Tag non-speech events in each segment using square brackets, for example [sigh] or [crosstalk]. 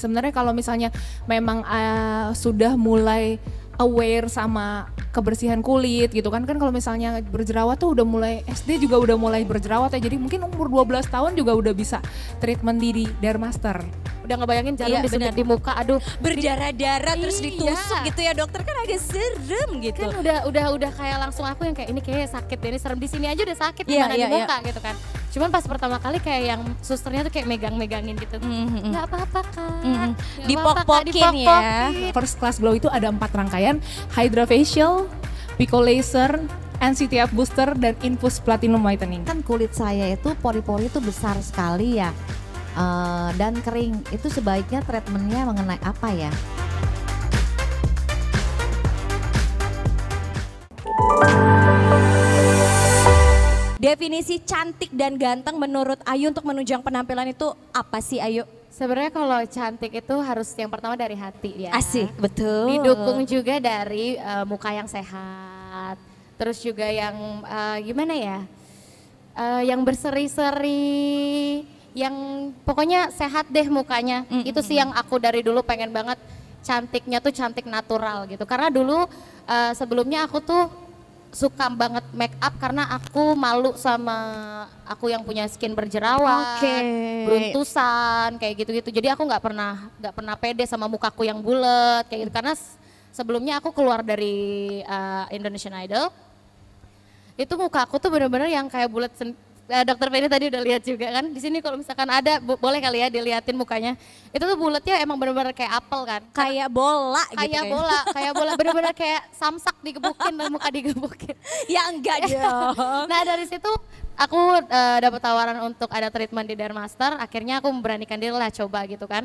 sebenarnya kalau misalnya memang uh, sudah mulai aware sama kebersihan kulit gitu kan kan kalau misalnya berjerawat tuh udah mulai SD juga udah mulai berjerawat ya jadi mungkin umur 12 tahun juga udah bisa treatment di Dermaster udah ngebayangin jarum iya, disuntik di muka aduh berdarah-darah terus iya. ditusuk iya. gitu ya dokter kan agak serem gitu kan udah udah udah kayak langsung aku yang kayak ini kayak sakit ini serem di sini aja udah sakit yeah, gimana yeah, di iya, iya. muka yeah. gitu kan cuman pas pertama kali kayak yang susternya tuh kayak megang-megangin gitu mm-hmm. nggak apa-apa kan mm-hmm. dipok-pokin ya first class glow itu ada empat rangkaian hydra facial pico laser NCTF booster dan infus platinum whitening. Kan kulit saya itu pori-pori itu besar sekali ya. Eh, dan kering itu sebaiknya treatmentnya mengenai apa ya? Definisi cantik dan ganteng menurut Ayu untuk menunjang penampilan itu apa sih Ayu? Sebenarnya kalau cantik itu harus yang pertama dari hati ya. Asik, betul. Didukung juga dari uh, muka yang sehat. Terus juga yang uh, gimana ya? Uh, yang berseri-seri, yang pokoknya sehat deh mukanya. Mm -hmm. Itu sih yang aku dari dulu pengen banget cantiknya tuh cantik natural gitu. Karena dulu uh, sebelumnya aku tuh suka banget make up karena aku malu sama aku yang punya skin berjerawat, okay. beruntusan kayak gitu-gitu. Jadi aku nggak pernah nggak pernah pede sama mukaku yang bulat kayak gitu karena sebelumnya aku keluar dari uh, Indonesian Idol itu muka aku tuh bener-bener yang kayak bulat uh, dokter Penny tadi udah lihat juga kan. Di sini kalau misalkan ada bo boleh kali ya diliatin mukanya. Itu tuh bulatnya emang benar-benar kayak apel kan. Kayak bola gitu kayak gitu. bola, [laughs] kayak bola benar-benar kayak samsak digebukin dan [laughs] muka digebukin. Ya enggak [laughs] iya. dong. nah, dari situ aku uh, eh, dapat tawaran untuk ada treatment di Dermaster, akhirnya aku memberanikan diri lah coba gitu kan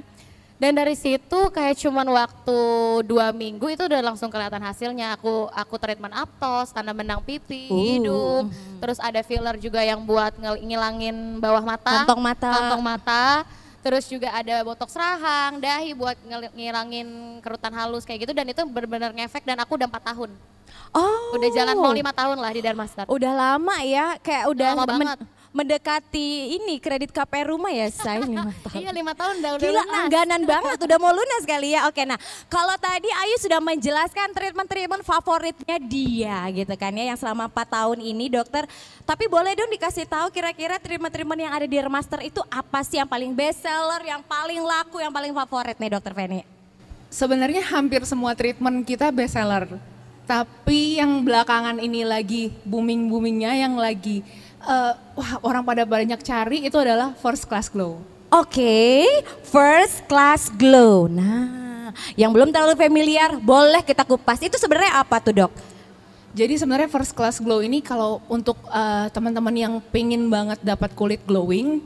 dan dari situ kayak cuman waktu dua minggu itu udah langsung kelihatan hasilnya aku aku treatment aptos karena menang pipi uh. hidup mm-hmm. terus ada filler juga yang buat ngilangin bawah mata kantong mata kantong mata terus juga ada botok serahang, dahi buat ngilangin kerutan halus kayak gitu dan itu benar-benar ngefek dan aku udah empat tahun Oh. Udah jalan mau lima tahun lah di Darmastar. Udah lama ya, kayak udah lama banget mendekati ini kredit KPR rumah ya saya lima [laughs] tahun. iya lima tahun udah udah Gila, lunas. angganan banget udah mau lunas kali ya. Oke nah kalau tadi Ayu sudah menjelaskan treatment-treatment favoritnya dia gitu kan ya yang selama 4 tahun ini dokter. Tapi boleh dong dikasih tahu kira-kira treatment-treatment yang ada di Remaster itu apa sih yang paling best seller, yang paling laku, yang paling favorit nih dokter Feni? Sebenarnya hampir semua treatment kita best seller. Tapi yang belakangan ini lagi booming-boomingnya yang lagi uh, wah orang pada banyak cari itu adalah first class glow. Oke, okay, first class glow. Nah, yang belum terlalu familiar boleh kita kupas. Itu sebenarnya apa tuh, Dok? Jadi sebenarnya first class glow ini kalau untuk uh, teman-teman yang pengen banget dapat kulit glowing,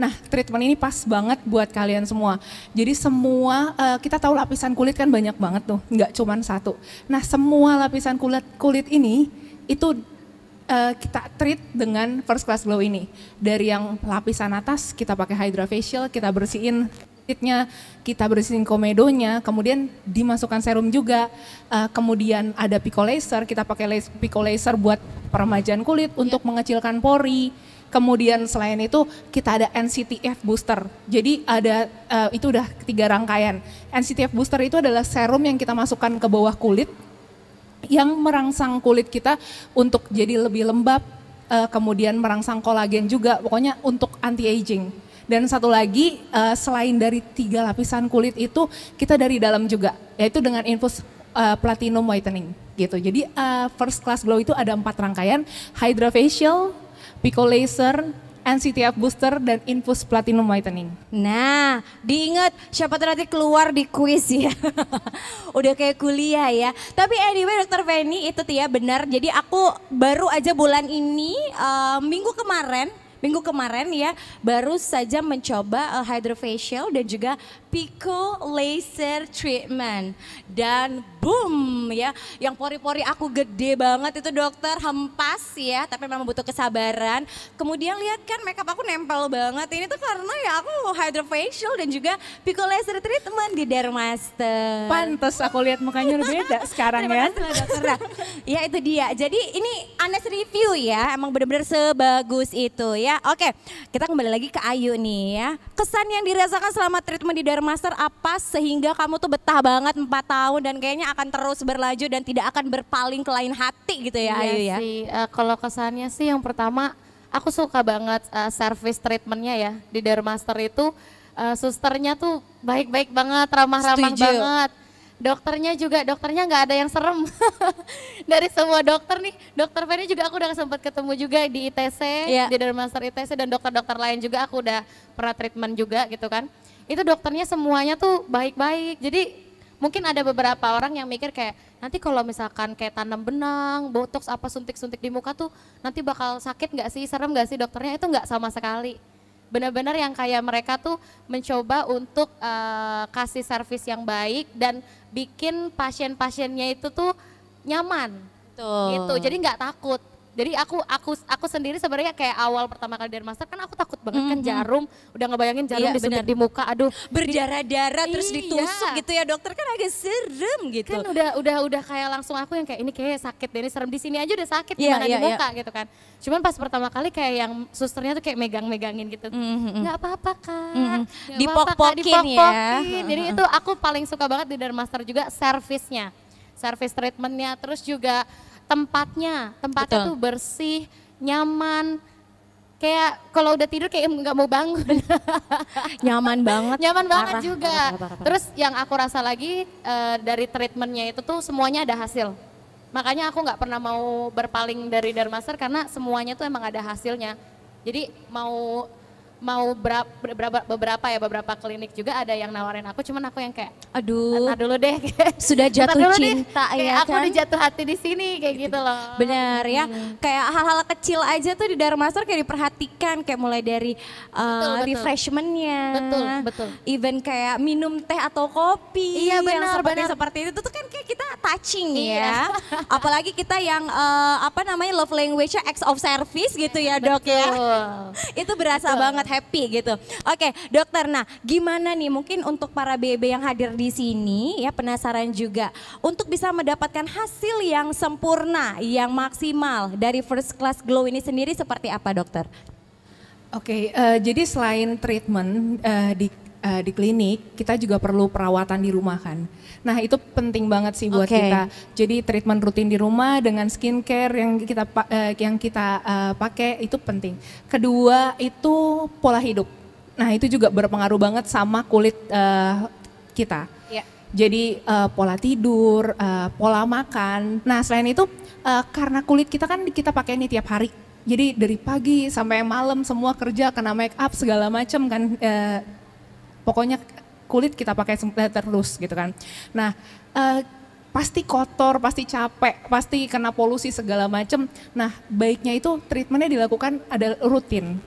Nah, treatment ini pas banget buat kalian semua. Jadi semua uh, kita tahu lapisan kulit kan banyak banget tuh, nggak cuma satu. Nah, semua lapisan kulit kulit ini itu uh, kita treat dengan first class glow ini. Dari yang lapisan atas kita pakai hydra facial, kita bersihin titnya, kita bersihin komedonya, kemudian dimasukkan serum juga, uh, kemudian ada pico laser, kita pakai pico laser buat peremajaan kulit yeah. untuk mengecilkan pori. Kemudian selain itu kita ada NCTF booster. Jadi ada uh, itu udah tiga rangkaian. NCTF booster itu adalah serum yang kita masukkan ke bawah kulit yang merangsang kulit kita untuk jadi lebih lembab, uh, kemudian merangsang kolagen juga, pokoknya untuk anti aging. Dan satu lagi uh, selain dari tiga lapisan kulit itu kita dari dalam juga, yaitu dengan infus uh, eh, platinum whitening gitu. Jadi uh, first class glow itu ada empat rangkaian, hydra facial, pico laser, NCTF Booster dan Infus Platinum Whitening. Nah, diingat siapa tuh nanti keluar di kuis ya. [laughs] Udah kayak kuliah ya. Tapi anyway Dokter Feni itu ya benar. Jadi aku baru aja bulan ini uh, minggu kemarin minggu kemarin ya baru saja mencoba uh, hydrofacial dan juga pico laser treatment dan boom ya. Yang pori-pori aku gede banget itu dokter hempas ya, tapi memang butuh kesabaran. Kemudian lihat kan makeup aku nempel banget. Ini tuh karena ya aku hydrofacial dan juga pico laser treatment di Dermaster. Pantes aku lihat mukanya beda [laughs] sekarang ya. Nah, ya itu dia. Jadi ini Anes review ya, emang benar-benar sebagus itu ya. Oke, kita kembali lagi ke Ayu nih ya. Kesan yang dirasakan selama treatment di Dermaster apa sehingga kamu tuh betah banget empat tahun dan kayaknya akan terus berlanjut dan tidak akan berpaling ke lain hati gitu ya iya Ayu ya. Sih. Uh, kalau kesannya sih yang pertama aku suka banget uh, service treatmentnya ya di Dermaster itu uh, susternya tuh baik-baik banget, ramah-ramah banget. Dokternya juga, dokternya nggak ada yang serem. [laughs] Dari semua dokter nih, dokter Ferry juga aku udah sempat ketemu juga di ITC, yeah. di Dermaster ITC dan dokter-dokter lain juga aku udah pernah treatment juga gitu kan. Itu dokternya semuanya tuh baik-baik. Jadi mungkin ada beberapa orang yang mikir kayak nanti kalau misalkan kayak tanam benang, botox apa suntik-suntik di muka tuh nanti bakal sakit nggak sih, serem nggak sih dokternya itu nggak sama sekali. Benar-benar yang kayak mereka tuh mencoba untuk uh, kasih servis yang baik dan bikin pasien-pasiennya itu tuh nyaman. Tuh. Gitu. Jadi nggak takut jadi aku aku aku sendiri sebenarnya kayak awal pertama kali dari master kan aku takut banget mm -hmm. kan mhm. jarum udah ngebayangin jarum iya, disuntik di muka aduh berdarah-darah di, terus iya. ditusuk iya. gitu ya dokter kan agak serem gitu. Kan udah udah udah kayak langsung aku yang kayak ini kayak sakit deh ini serem di sini aja udah sakit yeah, gimana yeah, di iya, iya. muka yeah. gitu kan. Cuman pas pertama kali kayak yang susternya tuh kayak megang-megangin gitu. Mm -hmm. Gak apa-apa kan Mm -hmm. Dipok-pokin ya. Jadi mhm. itu aku paling suka banget di Dermaster juga servisnya. Service treatmentnya terus juga tempatnya tempatnya Betul. tuh bersih nyaman kayak kalau udah tidur kayak nggak mau bangun [laughs] nyaman banget nyaman banget parah, juga parah, parah, parah. terus yang aku rasa lagi uh, dari treatmentnya itu tuh semuanya ada hasil makanya aku nggak pernah mau berpaling dari Dermaster karena semuanya tuh emang ada hasilnya jadi mau mau berapa, berapa beberapa ya beberapa klinik juga ada yang nawarin aku cuman aku yang kayak aduh ntar dulu deh [laughs] sudah jatuh dulu cinta deh, ya kayak kan? aku udah jatuh hati di sini kayak gitu, gitu loh benar ya hmm. kayak hal-hal kecil aja tuh di Darmaster kayak diperhatikan kayak mulai dari uh, betul, refreshmentnya betul betul even kayak minum teh atau kopi iya benar yang seperti benar. seperti itu tuh touching iya. ya. [laughs] Apalagi kita yang uh, apa namanya love language-nya acts of service gitu ya, Dok ya. Betul. ya. [laughs] Itu berasa Betul. banget happy gitu. Oke, Dokter. Nah, gimana nih mungkin untuk para BB yang hadir di sini ya penasaran juga untuk bisa mendapatkan hasil yang sempurna, yang maksimal dari first class glow ini sendiri seperti apa, Dokter? Oke, okay, uh, eh, jadi selain treatment uh, di uh, di klinik, kita juga perlu perawatan di rumah kan. Nah itu penting banget sih buat okay. kita. Jadi treatment rutin di rumah dengan skincare yang kita uh, yang kita uh, pakai itu penting. Kedua itu pola hidup. Nah itu juga berpengaruh banget sama kulit uh, kita. Yeah. Jadi uh, pola tidur, uh, pola makan. Nah selain itu uh, karena kulit kita kan kita pakai ini tiap hari. Jadi dari pagi sampai malam semua kerja kena make up segala macam kan. Uh, pokoknya kulit kita pakai eh, terus gitu kan. Nah, uh, pasti kotor, pasti capek, pasti kena polusi segala macam. Nah, baiknya itu treatmentnya dilakukan ada rutin.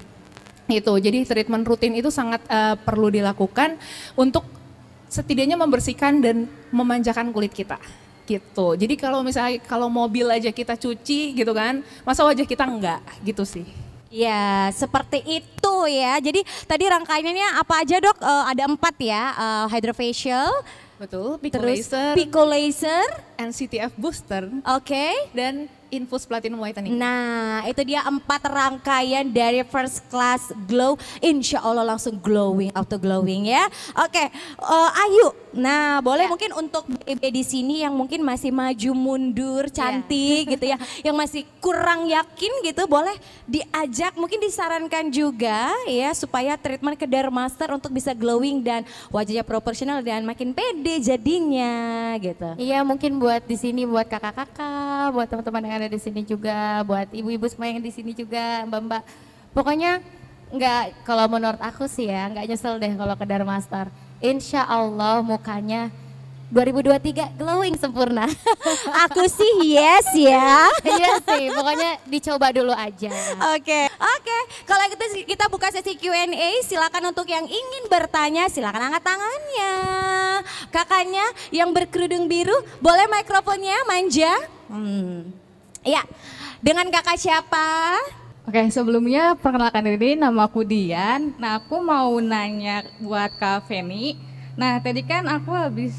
Itu. Jadi treatment rutin itu sangat uh, perlu dilakukan untuk setidaknya membersihkan dan memanjakan kulit kita gitu. Jadi kalau misalnya kalau mobil aja kita cuci gitu kan, masa wajah kita enggak gitu sih. Ya, seperti itu ya. Jadi tadi rangkaiannya apa aja dok? Uh, ada empat ya, uh, hydrofacial. Betul, pico terus laser. Pico laser. NCTF booster. Oke. Okay. Dan infus platinum whitening. Nah, itu dia empat rangkaian dari first class glow. Insya Allah langsung glowing, auto glowing ya. Oke, okay. uh, eh, Ayu. Nah, boleh ya. mungkin untuk BB di sini yang mungkin masih maju mundur, ya. cantik ya. gitu ya, [laughs] yang masih kurang yakin gitu, boleh diajak, mungkin disarankan juga ya supaya treatment ke dermaster untuk bisa glowing dan wajahnya proporsional dan makin pede jadinya gitu. Iya, mungkin buat di sini buat kakak-kakak, buat teman-teman yang ada di sini juga, buat ibu-ibu semua yang di sini juga, mbak-mbak. Pokoknya nggak kalau menurut aku sih ya nggak nyesel deh kalau ke Darmastar. Insya Allah mukanya 2023 glowing sempurna. [laughs] Aku sih yes ya. [laughs] iya sih, pokoknya dicoba dulu aja. Oke. Oke, kalau gitu kita buka sesi Q&A, silakan untuk yang ingin bertanya silakan angkat tangannya. Kakaknya yang berkerudung biru, boleh mikrofonnya manja? Hmm. Iya, dengan kakak siapa? Oke, sebelumnya perkenalkan diri, nama aku Dian. Nah, aku mau nanya buat Kak Feni. Nah, tadi kan aku habis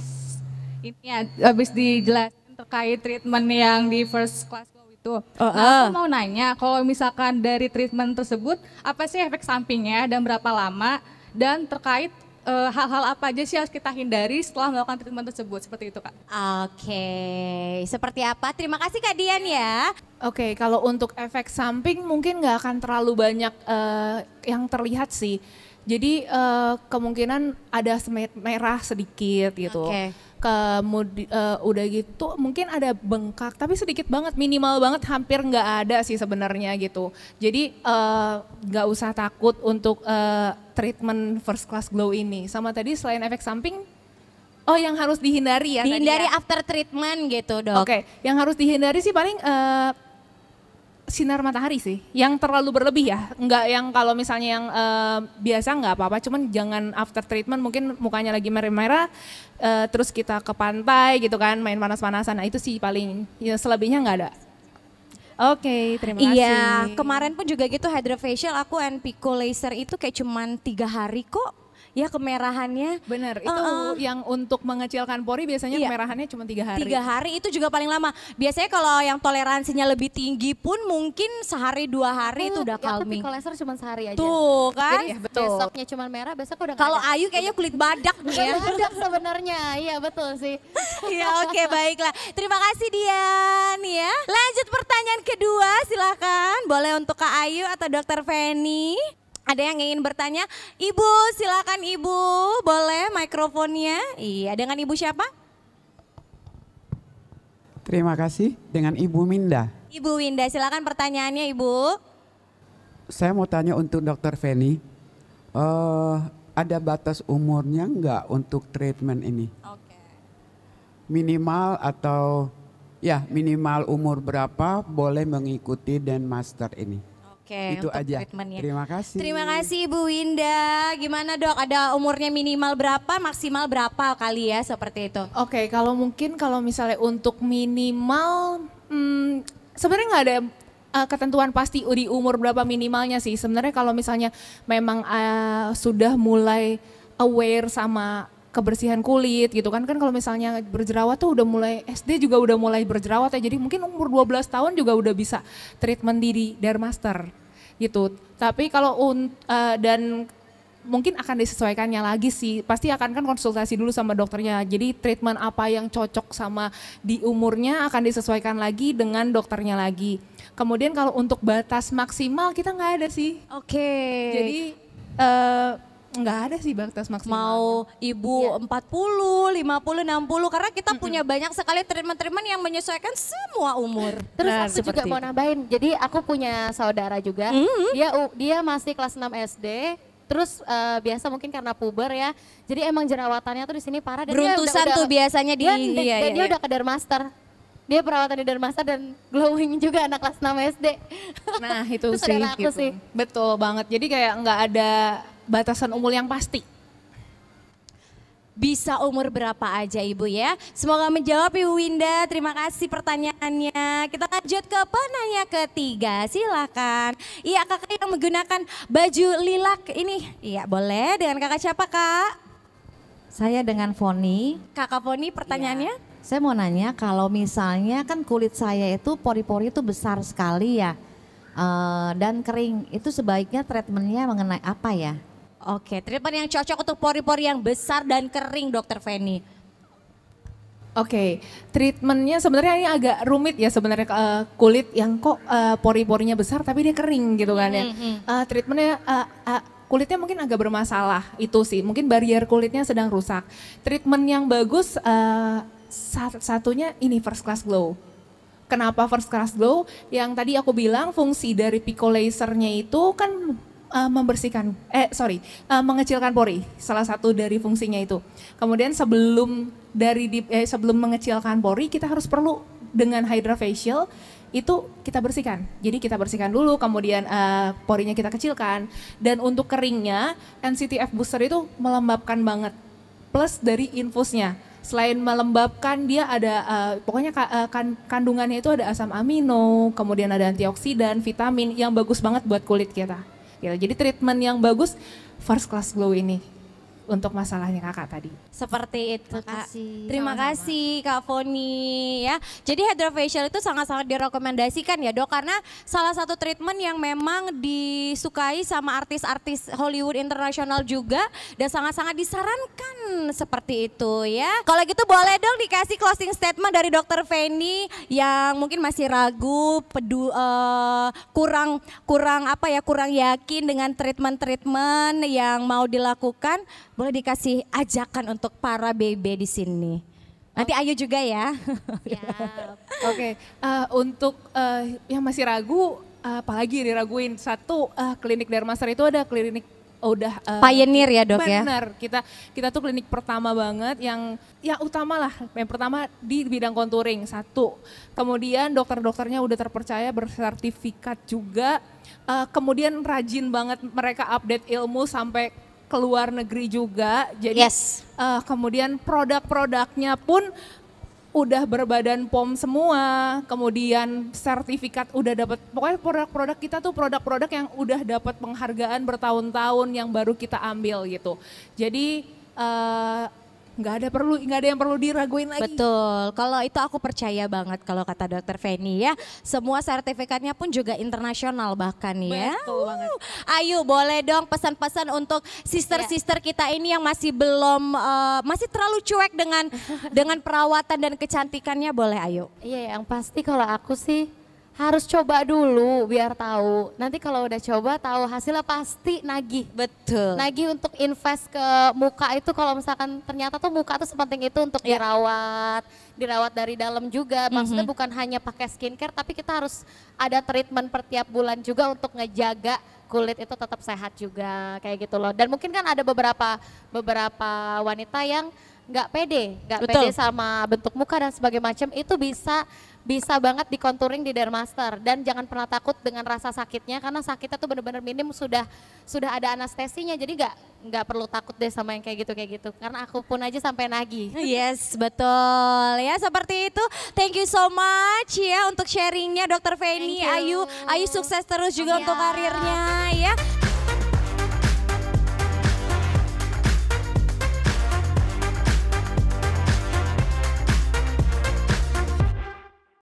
ini ya, habis dijelasin terkait treatment yang di first class law itu. Oh, nah, aku eh. mau nanya, kalau misalkan dari treatment tersebut, apa sih efek sampingnya dan berapa lama? Dan terkait Eh, hal-hal uh, apa aja sih harus kita hindari setelah melakukan treatment tersebut seperti itu kak? Oke, okay. seperti apa? Terima kasih kak Dian ya. Oke, okay, kalau untuk efek samping mungkin nggak akan terlalu banyak uh, yang terlihat sih. Jadi uh, kemungkinan ada semet merah sedikit gitu. Okay kemudi uh, eh, udah gitu mungkin ada bengkak tapi sedikit banget minimal banget hampir nggak ada sih sebenarnya gitu jadi eh, nggak uh, usah takut untuk uh, treatment first class glow ini sama tadi selain efek samping Oh yang harus dihindari ya Dihindari tadi ya? after treatment gitu dok Oke okay. yang harus dihindari sih paling uh, sinar matahari sih, yang terlalu berlebih ya. Enggak yang kalau misalnya yang uh, biasa nggak apa-apa, cuman jangan after treatment mungkin mukanya lagi merah-merah, uh, terus kita ke pantai gitu kan, main panas-panasan. Nah itu sih paling, ya selebihnya nggak ada. Oke, okay, terima iya, kasih. Iya, kemarin pun juga gitu hydra facial aku and pico laser itu kayak cuman tiga hari kok ya kemerahannya. Bener, itu uh, uh. yang untuk mengecilkan pori biasanya iya. kemerahannya cuma tiga hari. Tiga hari itu juga paling lama. Biasanya kalau yang toleransinya lebih tinggi pun mungkin sehari dua hari uh, itu eh, udah ya, calming. Tapi cuma sehari aja. Tuh kan. Jadi, ya, betul. Besoknya cuma merah, besok udah Kalau Ayu kayaknya kulit badak nih ya. badak sebenarnya, iya betul sih. [laughs] ya oke okay, baiklah. Terima kasih Dian ya. Lanjut pertanyaan kedua silakan. Boleh untuk Kak Ayu atau Dokter Feni. Ada yang ingin bertanya? Ibu, silakan Ibu. Boleh mikrofonnya? Iya, dengan Ibu siapa? Terima kasih dengan Ibu Minda. Ibu Winda, silakan pertanyaannya Ibu. Saya mau tanya untuk Dokter Feni. Uh, ada batas umurnya enggak untuk treatment ini? Oke. Minimal atau ya minimal umur berapa boleh mengikuti dan master ini? Oke, itu aja. Terima kasih. Terima kasih Bu Winda. Gimana dok? Ada umurnya minimal berapa, maksimal berapa kali ya seperti itu? Oke, kalau mungkin kalau misalnya untuk minimal, hmm, sebenarnya nggak ada uh, ketentuan pasti di umur berapa minimalnya sih. Sebenarnya kalau misalnya memang uh, sudah mulai aware sama kebersihan kulit gitu kan kan kalau misalnya berjerawat tuh udah mulai SD juga udah mulai berjerawat ya jadi mungkin umur 12 tahun juga udah bisa treatment diri dermaster gitu tapi kalau uh, dan mungkin akan disesuaikannya lagi sih pasti akan kan konsultasi dulu sama dokternya jadi treatment apa yang cocok sama di umurnya akan disesuaikan lagi dengan dokternya lagi kemudian kalau untuk batas maksimal kita nggak ada sih oke okay. jadi uh, Enggak ada sih batas maksimal. Mau ibu iya. empat puluh, lima puluh, enam puluh karena kita mm -mm. punya banyak sekali treatment-treatment yang menyesuaikan semua umur. Terus nah, aku juga mau nambahin. Jadi aku punya saudara juga. Mm -hmm. Dia dia masih kelas 6 SD, terus uh, biasa mungkin karena puber ya. Jadi emang jerawatannya tuh di sini parah dan Beruntusan dia udah, tuh biasanya di dia, iya, iya, dan iya, iya. udah ke dermaster. Dia perawatan di dermaster dan glowing juga anak kelas 6 SD. Nah, itu sih, gitu. sih. Betul banget. Jadi kayak nggak ada batasan umur yang pasti? Bisa umur berapa aja Ibu ya. Semoga menjawab Ibu Winda. Terima kasih pertanyaannya. Kita lanjut ke penanya ketiga. Silakan. Iya kakak yang menggunakan baju lilak ini. Iya boleh. Dengan kakak siapa kak? Saya dengan Foni. Kakak Foni pertanyaannya? Ya. Saya mau nanya kalau misalnya kan kulit saya itu pori-pori itu besar sekali ya. Uh, dan kering itu sebaiknya treatmentnya mengenai apa ya? Oke, treatment yang cocok untuk pori-pori yang besar dan kering dokter Feni. Oke, okay. treatmentnya sebenarnya ini agak rumit ya sebenarnya uh, kulit yang kok uh, pori-porinya besar tapi dia kering gitu kan ya. Mm -hmm. uh, treatmentnya uh, uh, kulitnya mungkin agak bermasalah itu sih, mungkin barrier kulitnya sedang rusak. Treatment yang bagus uh, satunya ini first class glow. Kenapa first class glow? Yang tadi aku bilang fungsi dari pico lasernya itu kan uh, membersihkan eh sorry uh, mengecilkan pori salah satu dari fungsinya itu kemudian sebelum dari di, eh, sebelum mengecilkan pori kita harus perlu dengan hydra facial itu kita bersihkan jadi kita bersihkan dulu kemudian uh, porinya kita kecilkan dan untuk keringnya NCTF booster itu melembabkan banget plus dari infusnya selain melembabkan dia ada uh, pokoknya ka, uh, kan, kandungannya itu ada asam amino, kemudian ada antioksidan, vitamin yang bagus banget buat kulit kita gitu. Jadi treatment yang bagus first class glow ini untuk masalahnya kakak tadi. Seperti itu kak. Kasih. Terima Sama-sama. kasih kak Foni ya. Jadi hydrofacial facial itu sangat-sangat direkomendasikan ya dok karena salah satu treatment yang memang disukai sama artis-artis Hollywood internasional juga dan sangat-sangat disarankan seperti itu ya. Kalau gitu boleh dong dikasih closing statement dari dokter Feni yang mungkin masih ragu, pedu, uh, kurang kurang apa ya kurang yakin dengan treatment-treatment yang mau dilakukan boleh dikasih ajakan untuk para bebe di sini. Nanti ayo Ayu juga ya. [laughs] ya. Oke, okay. uh, untuk uh, yang masih ragu, uh, apalagi diraguin satu uh, klinik Dermaster itu ada klinik oh, udah uh, pioneer ya dok ya? bener. ya. Benar, kita kita tuh klinik pertama banget yang yang utama lah, yang pertama di bidang contouring satu. Kemudian dokter-dokternya udah terpercaya bersertifikat juga. Uh, kemudian rajin banget mereka update ilmu sampai ke luar negeri juga. Jadi yes. uh, kemudian produk-produknya pun udah berbadan POM semua, kemudian sertifikat udah dapat pokoknya produk-produk kita tuh produk-produk yang udah dapat penghargaan bertahun-tahun yang baru kita ambil gitu. Jadi uh, nggak ada perlu nggak ada yang perlu diraguin lagi. Betul. Kalau itu aku percaya banget kalau kata dokter Feni ya. Semua sertifikatnya pun juga internasional bahkan ya. Betul banget. Ayu boleh dong pesan-pesan untuk sister-sister ya. kita ini yang masih belum uh, masih terlalu cuek dengan [laughs] dengan perawatan dan kecantikannya boleh Ayu. Iya, yang pasti kalau aku sih harus coba dulu biar tahu. Nanti kalau udah coba tahu hasilnya pasti nagih. Betul. Nagih untuk invest ke muka itu kalau misalkan ternyata tuh muka tuh sepenting itu untuk yeah. dirawat, dirawat dari dalam juga. Maksudnya mm -hmm. bukan hanya pakai skincare tapi kita harus ada treatment per tiap bulan juga untuk ngejaga kulit itu tetap sehat juga kayak gitu loh. Dan mungkin kan ada beberapa beberapa wanita yang nggak pede, nggak pede sama bentuk muka dan sebagainya macam itu bisa bisa banget di contouring di Dermaster dan jangan pernah takut dengan rasa sakitnya karena sakitnya tuh benar-benar minim sudah sudah ada anestesinya jadi nggak nggak perlu takut deh sama yang kayak gitu kayak gitu karena aku pun aja sampai nagih [laughs] yes betul ya seperti itu thank you so much ya untuk sharingnya dokter Feni Ayu Ayu sukses terus juga ya. untuk karirnya ya